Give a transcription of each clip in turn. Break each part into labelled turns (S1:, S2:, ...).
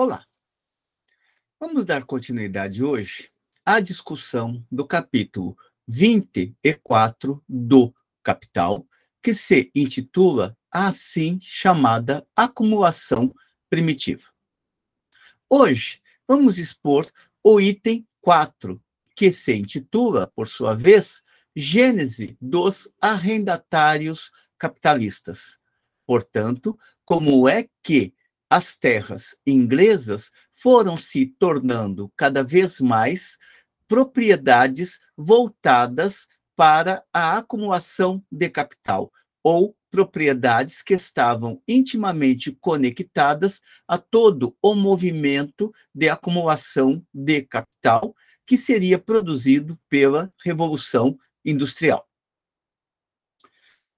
S1: Olá! Vamos dar continuidade hoje à discussão do capítulo 24 do Capital, que se intitula a assim chamada acumulação primitiva. Hoje, vamos expor o item 4, que se intitula, por sua vez, Gênese dos arrendatários capitalistas. Portanto, como é que as terras inglesas foram se tornando cada vez mais propriedades voltadas para a acumulação de capital ou propriedades que estavam intimamente conectadas a todo o movimento de acumulação de capital que seria produzido pela Revolução Industrial.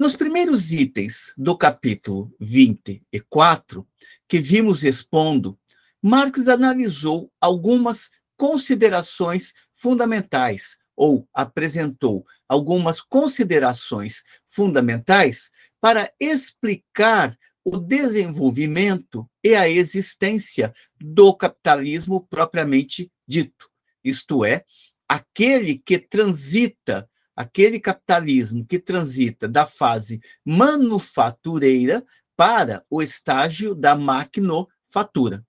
S1: Nos primeiros itens do capítulo 24, que vimos expondo, Marx analisou algumas considerações fundamentais, ou apresentou algumas considerações fundamentais para explicar o desenvolvimento e a existência do capitalismo propriamente dito, isto é, aquele que transita aquele capitalismo que transita da fase manufatureira para o estágio da maquinofatura.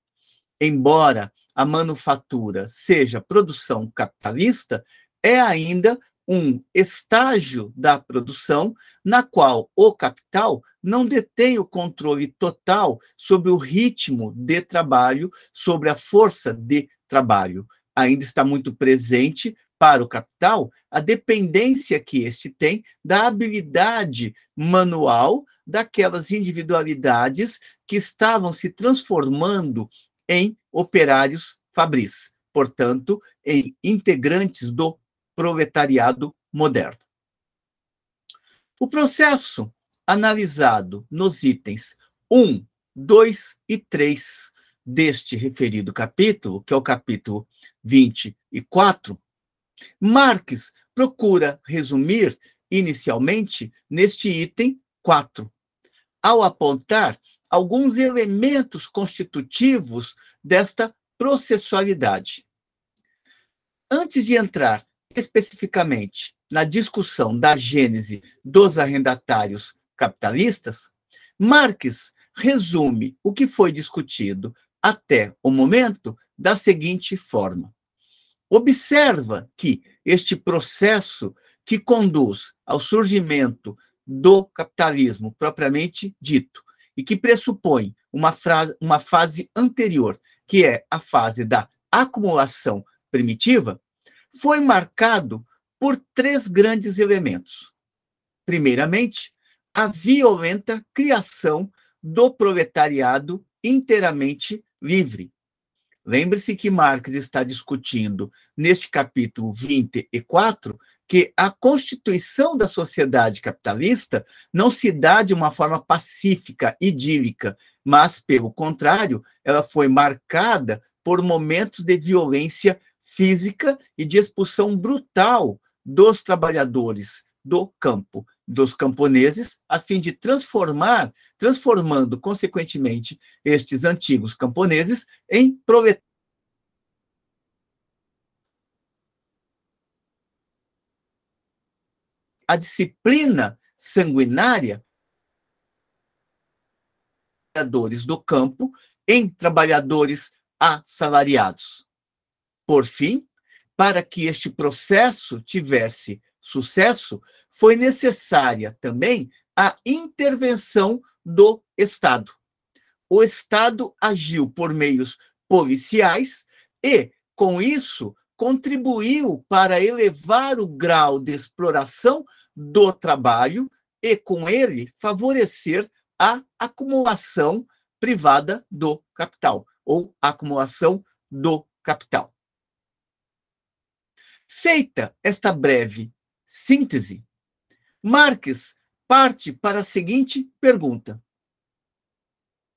S1: Embora a manufatura seja produção capitalista, é ainda um estágio da produção na qual o capital não detém o controle total sobre o ritmo de trabalho, sobre a força de trabalho. Ainda está muito presente para o capital a dependência que este tem da habilidade manual daquelas individualidades que estavam se transformando em operários fabris, portanto, em integrantes do proletariado moderno. O processo analisado nos itens 1, 2 e 3 deste referido capítulo, que é o capítulo 24, Marx procura resumir inicialmente neste item 4, ao apontar alguns elementos constitutivos desta processualidade. Antes de entrar especificamente na discussão da gênese dos arrendatários capitalistas, Marx resume o que foi discutido até o momento da seguinte forma: Observa que este processo que conduz ao surgimento do capitalismo propriamente dito e que pressupõe uma, frase, uma fase anterior, que é a fase da acumulação primitiva, foi marcado por três grandes elementos. Primeiramente, a violenta criação do proletariado inteiramente livre, Lembre-se que Marx está discutindo, neste capítulo 24, que a constituição da sociedade capitalista não se dá de uma forma pacífica, idílica, mas, pelo contrário, ela foi marcada por momentos de violência física e de expulsão brutal dos trabalhadores do campo, dos camponeses, a fim de transformar, transformando consequentemente estes antigos camponeses em proletários. A disciplina sanguinária trabalhadores do campo em trabalhadores assalariados. Por fim, para que este processo tivesse sucesso, foi necessária também a intervenção do Estado. O Estado agiu por meios policiais e, com isso, contribuiu para elevar o grau de exploração do trabalho e, com ele, favorecer a acumulação privada do capital ou acumulação do capital. Feita esta breve síntese. Marx parte para a seguinte pergunta: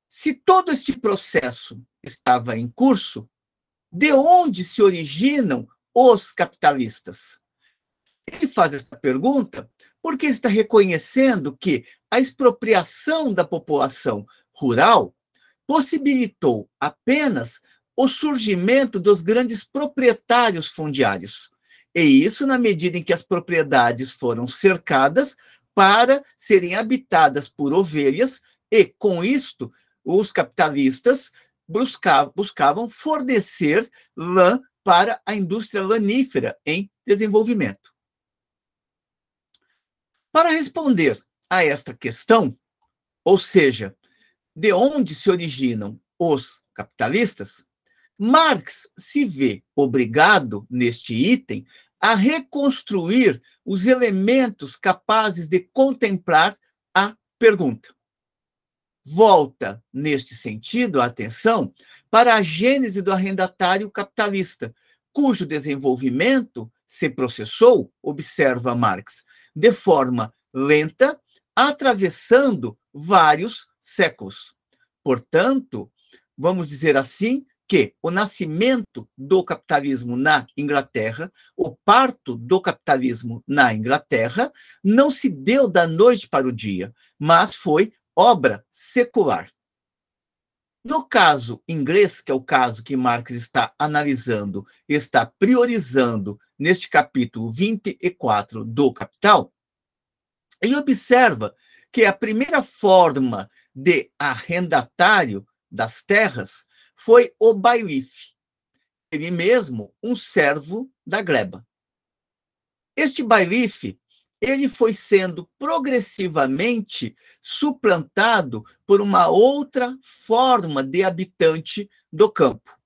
S1: se todo este processo estava em curso, de onde se originam os capitalistas? Ele faz esta pergunta porque está reconhecendo que a expropriação da população rural possibilitou apenas o surgimento dos grandes proprietários fundiários, e é isso na medida em que as propriedades foram cercadas para serem habitadas por ovelhas, e com isto, os capitalistas buscavam, fornecer lã para a indústria lanífera em desenvolvimento. Para responder a esta questão, ou seja, de onde se originam os capitalistas, Marx se vê obrigado, neste item, a reconstruir os elementos capazes de contemplar a pergunta. Volta, neste sentido, a atenção para a gênese do arrendatário capitalista, cujo desenvolvimento se processou, observa Marx, de forma lenta, atravessando vários séculos. Portanto, vamos dizer assim, que o nascimento do capitalismo na Inglaterra, o parto do capitalismo na Inglaterra, não se deu da noite para o dia, mas foi obra secular. No caso inglês, que é o caso que Marx está analisando, está priorizando neste capítulo 24 do Capital, ele observa que a primeira forma de arrendatário das terras foi o Bailife, ele mesmo um servo da gleba. Este Bailife, ele foi sendo progressivamente suplantado por uma outra forma de habitante do campo.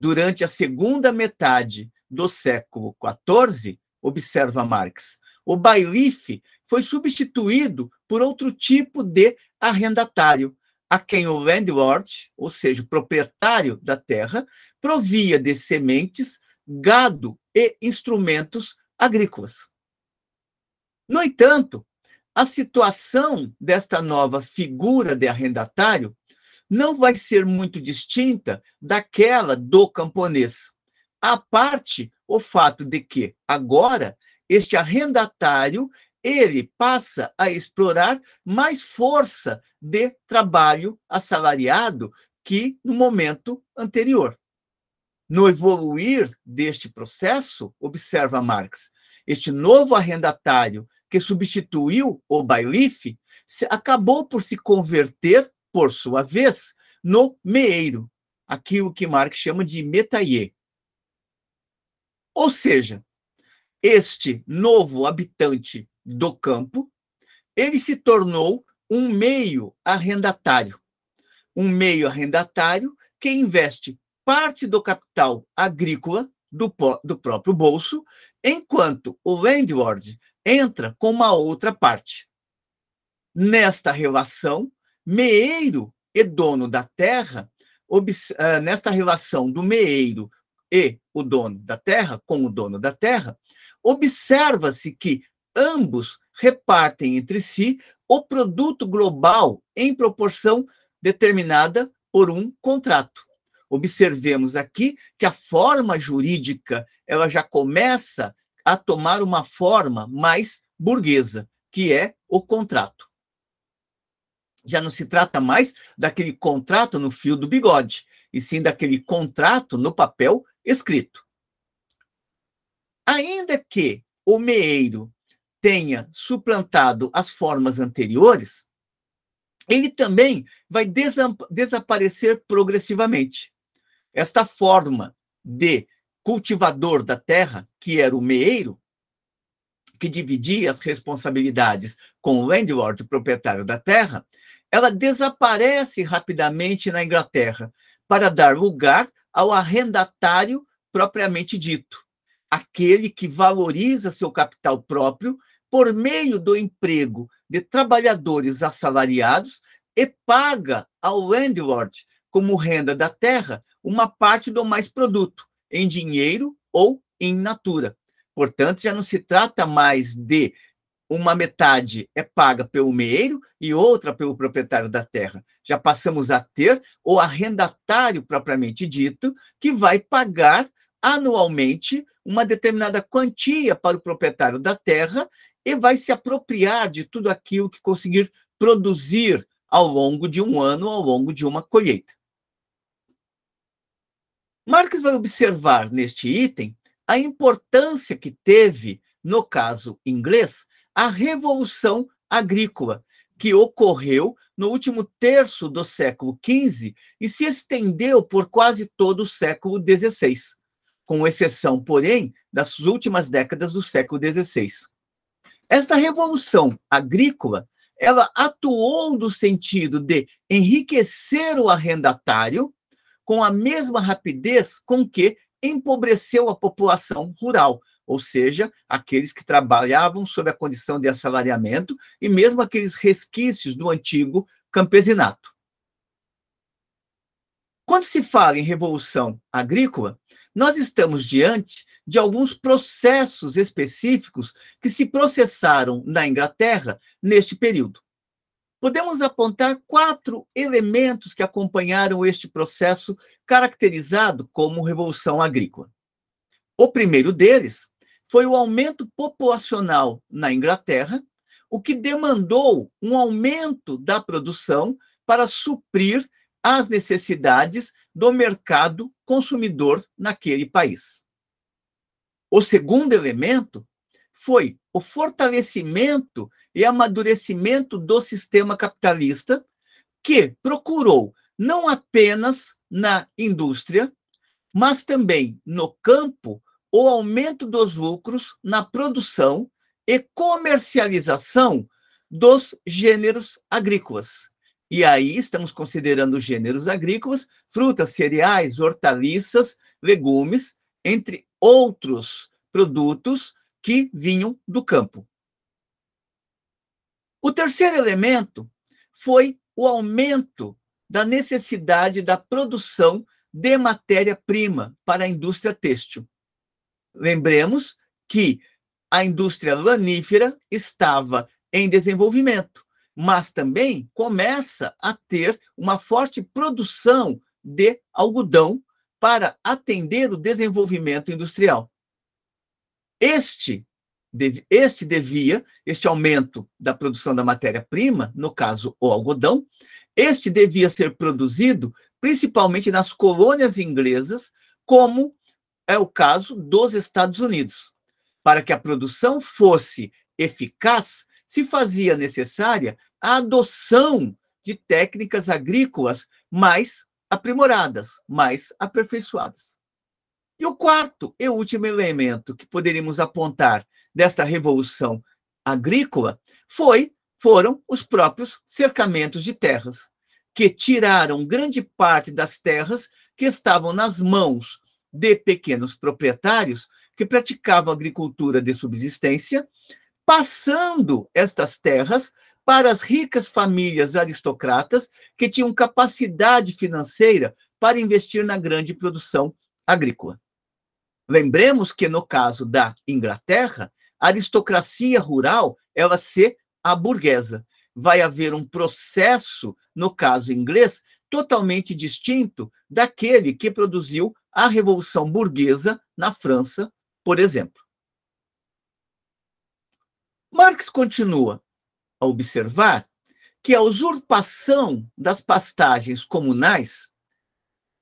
S1: Durante a segunda metade do século XIV, observa Marx, o bailife foi substituído por outro tipo de arrendatário, a quem o landlord, ou seja, o proprietário da terra, provia de sementes, gado e instrumentos agrícolas. No entanto, a situação desta nova figura de arrendatário não vai ser muito distinta daquela do camponês. A parte o fato de que, agora, este arrendatário ele passa a explorar mais força de trabalho assalariado que no momento anterior. No evoluir deste processo, observa Marx, este novo arrendatário que substituiu o bailife acabou por se converter, por sua vez, no meeiro, aquilo que Marx chama de metaier. Ou seja, este novo habitante do campo, ele se tornou um meio arrendatário. Um meio arrendatário que investe parte do capital agrícola do, do próprio bolso, enquanto o landlord entra com uma outra parte. Nesta relação, meeiro e dono da terra, eh, nesta relação do meeiro e o dono da terra com o dono da terra, observa-se que ambos repartem entre si o produto global em proporção determinada por um contrato. Observemos aqui que a forma jurídica ela já começa a tomar uma forma mais burguesa, que é o contrato. Já não se trata mais daquele contrato no fio do bigode, e sim daquele contrato no papel escrito. Ainda que o meeiro tenha suplantado as formas anteriores, ele também vai desaparecer progressivamente. Esta forma de cultivador da terra, que era o meeiro, que dividia as responsabilidades com o landlord, proprietário da terra, ela desaparece rapidamente na Inglaterra para dar lugar ao arrendatário propriamente dito, aquele que valoriza seu capital próprio por meio do emprego de trabalhadores assalariados e paga ao landlord, como renda da terra, uma parte do mais produto, em dinheiro ou em natura. Portanto, já não se trata mais de uma metade é paga pelo meeiro e outra pelo proprietário da terra. Já passamos a ter o arrendatário propriamente dito, que vai pagar anualmente uma determinada quantia para o proprietário da terra e vai se apropriar de tudo aquilo que conseguir produzir ao longo de um ano, ao longo de uma colheita. Marx vai observar neste item a importância que teve, no caso inglês, a revolução agrícola, que ocorreu no último terço do século XV e se estendeu por quase todo o século XVI com exceção, porém, das últimas décadas do século XVI. Esta revolução agrícola, ela atuou no sentido de enriquecer o arrendatário com a mesma rapidez com que empobreceu a população rural, ou seja, aqueles que trabalhavam sob a condição de assalariamento e mesmo aqueles resquícios do antigo campesinato. Quando se fala em revolução agrícola, nós estamos diante de alguns processos específicos que se processaram na Inglaterra neste período. Podemos apontar quatro elementos que acompanharam este processo caracterizado como Revolução Agrícola. O primeiro deles foi o aumento populacional na Inglaterra, o que demandou um aumento da produção para suprir as necessidades do mercado consumidor naquele país. O segundo elemento foi o fortalecimento e amadurecimento do sistema capitalista, que procurou não apenas na indústria, mas também no campo o aumento dos lucros na produção e comercialização dos gêneros agrícolas. E aí estamos considerando gêneros agrícolas, frutas, cereais, hortaliças, legumes, entre outros produtos que vinham do campo. O terceiro elemento foi o aumento da necessidade da produção de matéria-prima para a indústria têxtil. Lembremos que a indústria lanífera estava em desenvolvimento mas também começa a ter uma forte produção de algodão para atender o desenvolvimento industrial. Este, este devia, este aumento da produção da matéria-prima, no caso o algodão, este devia ser produzido principalmente nas colônias inglesas, como é o caso dos Estados Unidos. Para que a produção fosse eficaz, se fazia necessária a adoção de técnicas agrícolas mais aprimoradas, mais aperfeiçoadas. E o quarto e último elemento que poderíamos apontar desta revolução agrícola foi foram os próprios cercamentos de terras, que tiraram grande parte das terras que estavam nas mãos de pequenos proprietários que praticavam agricultura de subsistência passando estas terras para as ricas famílias aristocratas que tinham capacidade financeira para investir na grande produção agrícola. Lembremos que no caso da Inglaterra, a aristocracia rural ela se burguesa. Vai haver um processo, no caso inglês, totalmente distinto daquele que produziu a Revolução Burguesa na França, por exemplo. Marx continua a observar que a usurpação das pastagens comunais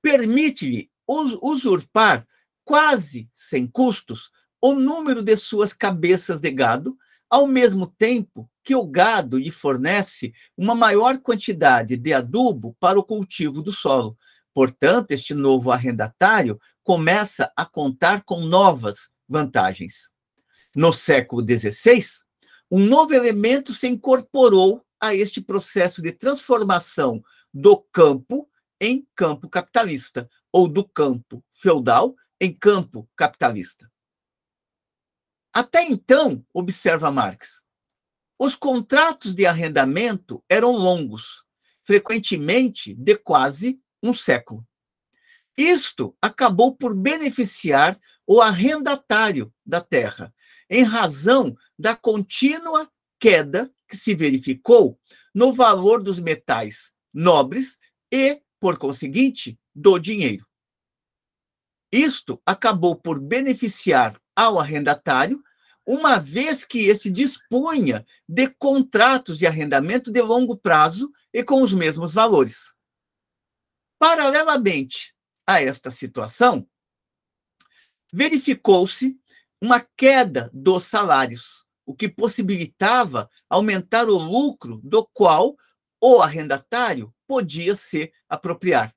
S1: permite-lhe usurpar quase sem custos o número de suas cabeças de gado, ao mesmo tempo que o gado lhe fornece uma maior quantidade de adubo para o cultivo do solo. Portanto, este novo arrendatário começa a contar com novas vantagens. No século XVI, um novo elemento se incorporou a este processo de transformação do campo em campo capitalista, ou do campo feudal em campo capitalista. Até então, observa Marx, os contratos de arrendamento eram longos, frequentemente de quase um século. Isto acabou por beneficiar o arrendatário da terra, em razão da contínua queda que se verificou no valor dos metais nobres e, por conseguinte, do dinheiro. Isto acabou por beneficiar ao arrendatário, uma vez que este dispunha de contratos de arrendamento de longo prazo e com os mesmos valores. Paralelamente a esta situação, verificou-se uma queda dos salários, o que possibilitava aumentar o lucro do qual o arrendatário podia se apropriar.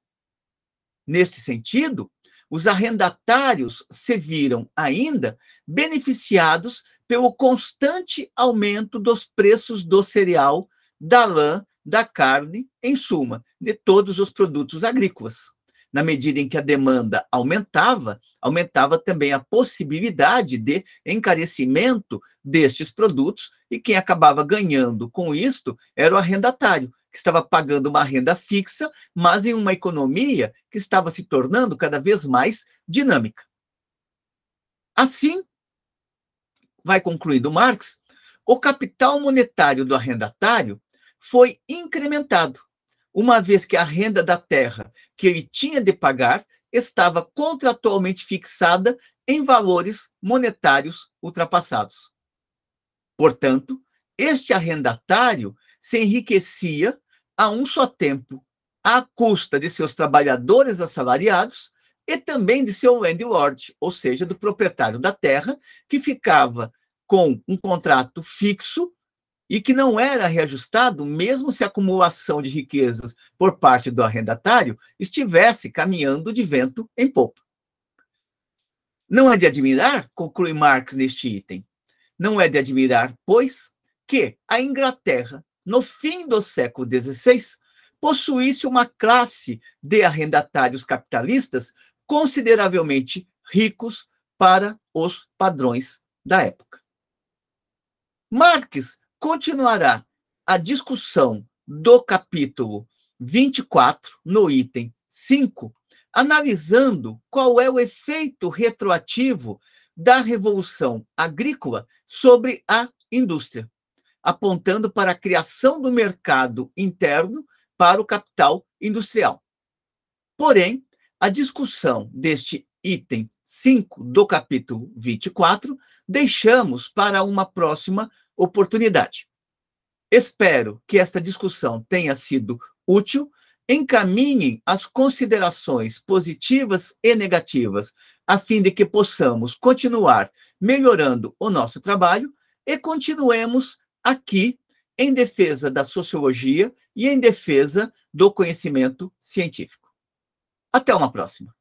S1: Neste sentido, os arrendatários se viram ainda beneficiados pelo constante aumento dos preços do cereal, da lã, da carne, em suma, de todos os produtos agrícolas na medida em que a demanda aumentava, aumentava também a possibilidade de encarecimento destes produtos, e quem acabava ganhando com isto era o arrendatário, que estava pagando uma renda fixa, mas em uma economia que estava se tornando cada vez mais dinâmica. Assim, vai concluindo Marx, o capital monetário do arrendatário foi incrementado uma vez que a renda da terra que ele tinha de pagar estava contratualmente fixada em valores monetários ultrapassados. Portanto, este arrendatário se enriquecia a um só tempo, à custa de seus trabalhadores assalariados e também de seu landlord, ou seja, do proprietário da terra, que ficava com um contrato fixo e que não era reajustado, mesmo se a acumulação de riquezas por parte do arrendatário estivesse caminhando de vento em popa. Não é de admirar, conclui Marx neste item, não é de admirar, pois, que a Inglaterra, no fim do século XVI, possuísse uma classe de arrendatários capitalistas consideravelmente ricos para os padrões da época. Marx continuará a discussão do capítulo 24, no item 5, analisando qual é o efeito retroativo da Revolução Agrícola sobre a indústria, apontando para a criação do mercado interno para o capital industrial. Porém, a discussão deste item 5 do capítulo 24 deixamos para uma próxima oportunidade. Espero que esta discussão tenha sido útil. Encaminhem as considerações positivas e negativas, a fim de que possamos continuar melhorando o nosso trabalho e continuemos aqui em defesa da sociologia e em defesa do conhecimento científico. Até uma próxima.